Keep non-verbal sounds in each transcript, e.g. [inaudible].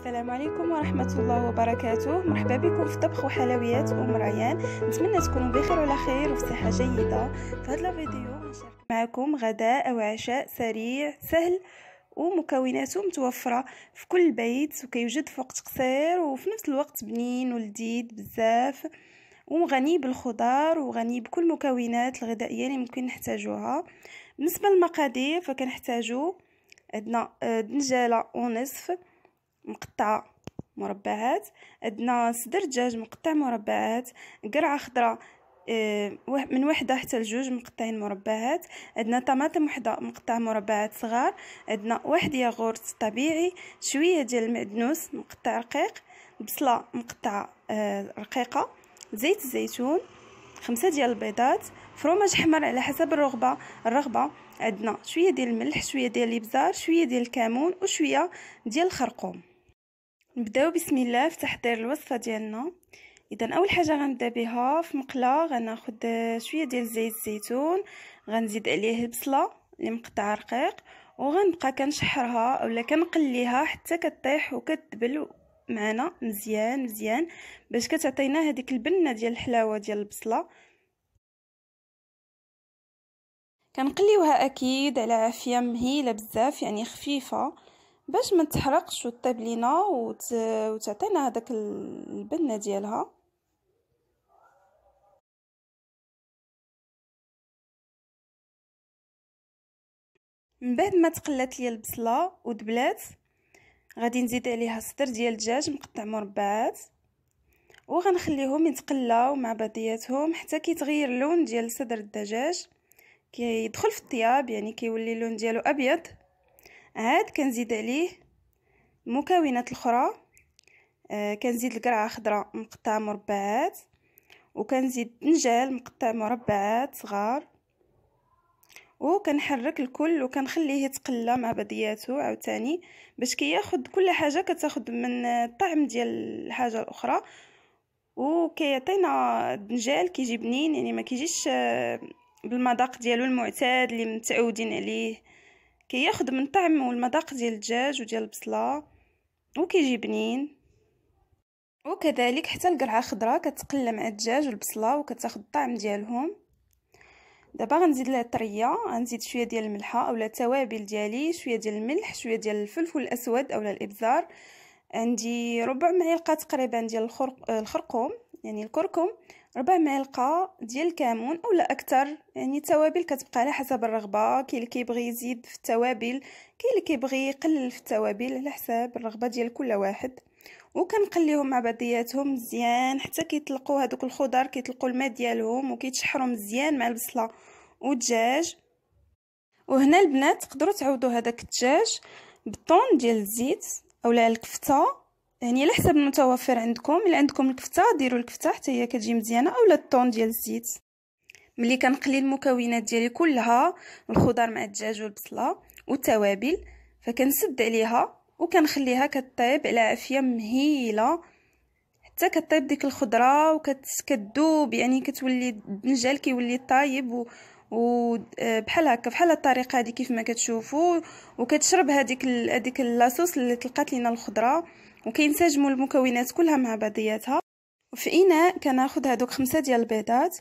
السلام عليكم ورحمة الله وبركاته مرحبا بكم في طبخ وحلويات أم ريان نتمنى تكونوا بخير وعلى خير وفي صحة جيدة في هذا الفيديو غنشارك معكم غداء أو عشاء سريع سهل ومكوناته متوفرة في كل بيت وكيوجد في وقت قصير وفي نفس الوقت بنين ولذيذ بزاف وغني بالخضار وغني بكل المكونات الغذائية اللي ممكن نحتاجوها بالنسبة للمقادير فكنحتاجو عندنا آه، دنجالة ونصف مقطعه مربعات عندنا صدر دجاج مقطع مربعات قرعه خضراء آه، من وحده حتى لجوج مقطعين مربعات عندنا طماطم وحده مقطع مربعات صغار عندنا واحد ياغورت طبيعي شويه ديال المعدنوس مقطع رقيق بصله مقطعه آه، رقيقه زيت الزيتون خمسة ديال البيضات فروماج حمر على حسب الرغبه الرغبه عندنا شويه ديال الملح شويه ديال الابزار شويه ديال الكمون وشويه ديال الخرقوم نبداو بسم الله في تحضير الوصفه ديالنا اذا اول حاجه غنبدا بها في مقله غناخد شويه ديال زيت الزيتون غنزيد عليه البصله اللي مقطعه رقيق وغنبقى كنشحرها اولا كنقليها حتى كطيح وكتدبل معنا مزيان مزيان باش كتعطينا هذيك البنه ديال الحلاوه ديال البصله كنقليوها اكيد على عافيه مهيله بزاف يعني خفيفه باش ما تحرقش وتطيب لينا وت... وتعطينا هذاك البنه ديالها من بعد ما تقلات لي البصله ودبلات غادي نزيد عليها صدر ديال الدجاج مقطع مربعات وغنخليهم يتقلاو مع بعضياتهم حتى كيتغير اللون ديال صدر الدجاج كيدخل في الطياب يعني كيولي اللون ديالو ابيض عاد كنزيد عليه المكونات الاخرى آه كنزيد القرعه خضراء مقطعه مربعات وكنزيد دنجال مقطع مربعات صغار وكنحرك الكل وكنخليه يتقلى مع بعضياته عاوتاني باش كياخد كل حاجه كتاخد من الطعم ديال الحاجه الاخرى وكيعطينا الدنجال كيجي بنين يعني ما كيجيش آه، بالمذاق ديالو المعتاد اللي متعودين عليه كياخد من طعم والمذاق ديال الدجاج وديال البصله وكيجي بنين وكذلك حتى القرعه خضراء كتقلى مع الدجاج والبصله وكتاخد الطعم ديالهم دابا غنزيد لها الطريه غنزيد شويه ديال الملحه اولا التوابل ديالي شويه ديال الملح شويه ديال الفلفل الاسود اولا الابزار عندي ربع معلقه تقريبا ديال الخرق... الخرقوم يعني الكركم ربع معلقه ديال الكمون اولا اكثر يعني التوابل كتبقى على حسب الرغبه كاين اللي كيبغي يزيد في التوابل كاين اللي كيبغي يقلل في التوابل على حساب الرغبه ديال كل واحد أو كنقليهم مع بعضياتهم مزيان حتى كيطلقو هدوك الخضر كيطلقو الماء ديالهم أو كيتشحرو مزيان مع البصله أو أو وهنا البنات تقدرو تعوضو هداك الدجاج بالطون ديال الزيت اولا الكفته يعني على حسب المتوفر عندكم الا عندكم الكفته ديروا الكفته حتى هي كتجي مزيانه اولا الطون ديال الزيت ملي كنقلي المكونات ديالي كلها الخضر مع الدجاج والبصله والتوابل فكنسد عليها وكنخليها كطيب على عافيه مهيله حتى كطيب ديك الخضره وكتذوب يعني كتولي الدنجال كيولي طايب وبحال هكا بحال الطريقه هذه كيف ما كتشوفوا وكتشرب هذيك هذيك لاصوص اللي طلقات لينا الخضره وكينسجموا المكونات كلها مع بعضياتها وفي اناء كناخد هادوك خمسة ديال البيضات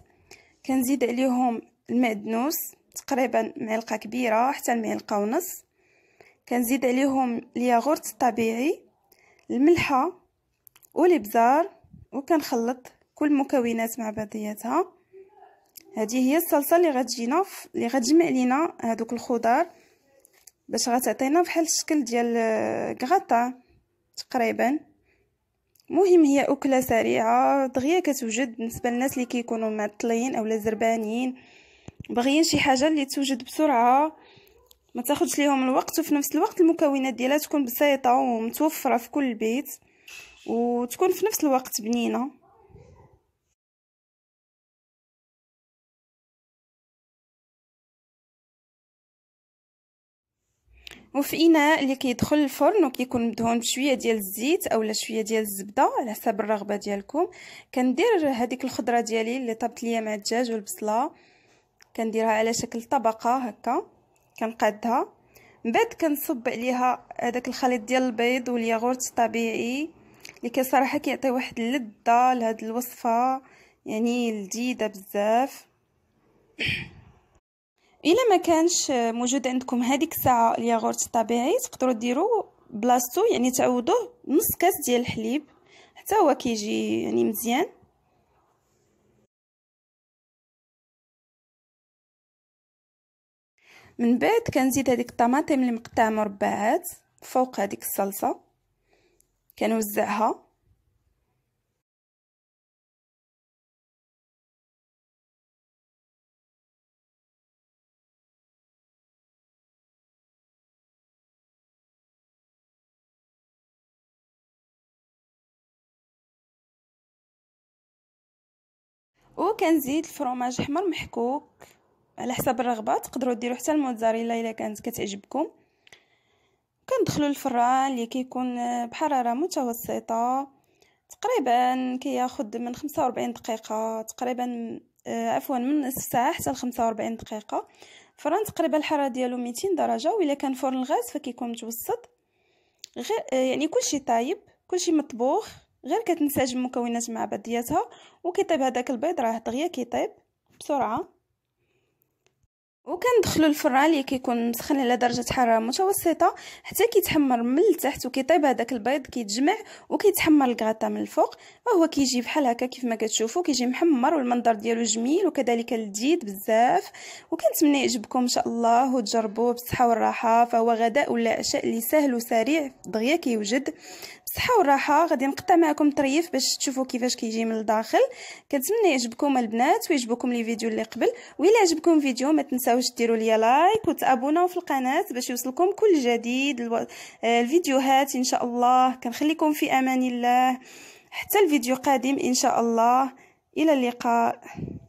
كنزيد عليهم المعدنوس تقريبا معلقه كبيره حتى المعلقه ونص كنزيد عليهم الياغورت الطبيعي الملحه والابزار وكنخلط كل المكونات مع بعضياتها هذه هي الصلصه اللي غتجينا اللي غتجمع لينا هذوك الخضار باش غتعطينا بحال الشكل ديال آه، غراتان تقريبا مهم هي أكلة سريعة دغيا كتوجد بالنسبة للناس اللي كيكونوا معطلين أولا زربانين باغيين شي حاجة اللي توجد بسرعة ما تاخذش ليهم الوقت وفي نفس الوقت المكونات ديالها تكون بسيطة ومتوفرة في كل بيت وتكون في نفس الوقت بنينه وفي اناء اللي كيدخل الفرن وكيكون مدهون بشويه ديال الزيت اولا شويه ديال الزبده على حسب الرغبه ديالكم كندير هذيك الخضره ديالي اللي طابت ليا مع الدجاج والبصله كنديرها على شكل طبقه هكا كنقادها من بعد كنصب عليها هذاك الخليط ديال البيض والياغورت الطبيعي اللي كصراحه كيعطي واحد اللذه لهاد الوصفه يعني لذيذه بزاف [coughs] الا ما كانش موجود عندكم هذيك الساعه الياغورت الطبيعي تقدروا ديروا بلاصتو يعني تعوضوه نص كاس ديال الحليب حتى هو كيجي يعني مزيان من بعد كنزيد هذيك الطماطم المقطعه مربعات فوق هذيك الصلصه كنوزعها وكنزيد الفرماج احمر محكوك على حسب الرغبه تقدروا ديروا حتى الموتزاريلا الا كانت كتعجبكم كندخلوا للفران اللي كيكون بحراره متوسطه تقريبا كياخد من 45 دقيقه تقريبا آه، عفوا من نصف ساعه حتى ل 45 دقيقه فران تقريبا الحراره ديالو 200 درجه والا كان فرن الغاز فكيكون متوسط غير آه، يعني كلشي طايب كلشي مطبوخ غير كتنسجم المكونات مع بعضياتها وكيطيب هذاك البيض راه دغيا كيطيب بسرعه وكندخلو الفران اللي كيكون مسخن على درجه حراره متوسطه حتى كيتحمر من التحت وكيطيب هذاك البيض كيتجمع وكيتحمر الكغطا من الفوق وهو كيجي بحال هكا كيف ما كتشوفوا كيجي محمر والمنظر ديالو جميل وكذلك لذيذ بزاف وكنتمنى يعجبكم ان شاء الله وتجربوه بالصحه والراحه فهو غداء ولا عشاء اللي سهل وسريع دغيا كيوجد بالصحه والراحه غادي نقطع معكم طريف باش تشوفوا كيفاش كيجي من الداخل كنتمنى يعجبكم البنات ويعجبكم لي فيديو اللي قبل ويلا عجبكم فيديو ما تنساوش تنساوش ديروا لي لايك وتابوناو في القناه باش يوصلكم كل جديد الو... آه، الفيديوهات ان شاء الله كنخليكم في امان الله حتى الفيديو قادم ان شاء الله الى اللقاء